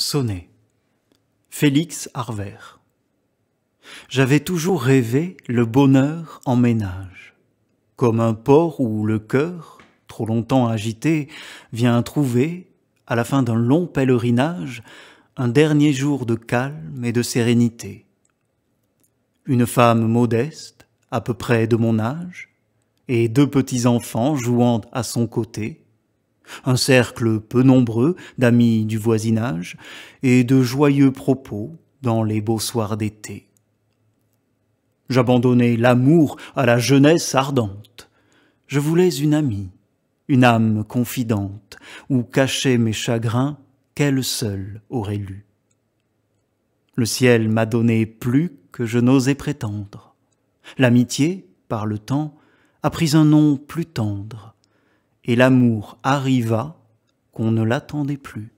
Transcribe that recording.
Sonnet. Félix Harver. J'avais toujours rêvé le bonheur en ménage, comme un port où le cœur, trop longtemps agité, vient trouver, à la fin d'un long pèlerinage, un dernier jour de calme et de sérénité. Une femme modeste, à peu près de mon âge, et deux petits-enfants jouant à son côté, un cercle peu nombreux d'amis du voisinage et de joyeux propos dans les beaux soirs d'été. J'abandonnais l'amour à la jeunesse ardente. Je voulais une amie, une âme confidente, où cacher mes chagrins qu'elle seule aurait lu. Le ciel m'a donné plus que je n'osais prétendre. L'amitié, par le temps, a pris un nom plus tendre et l'amour arriva qu'on ne l'attendait plus.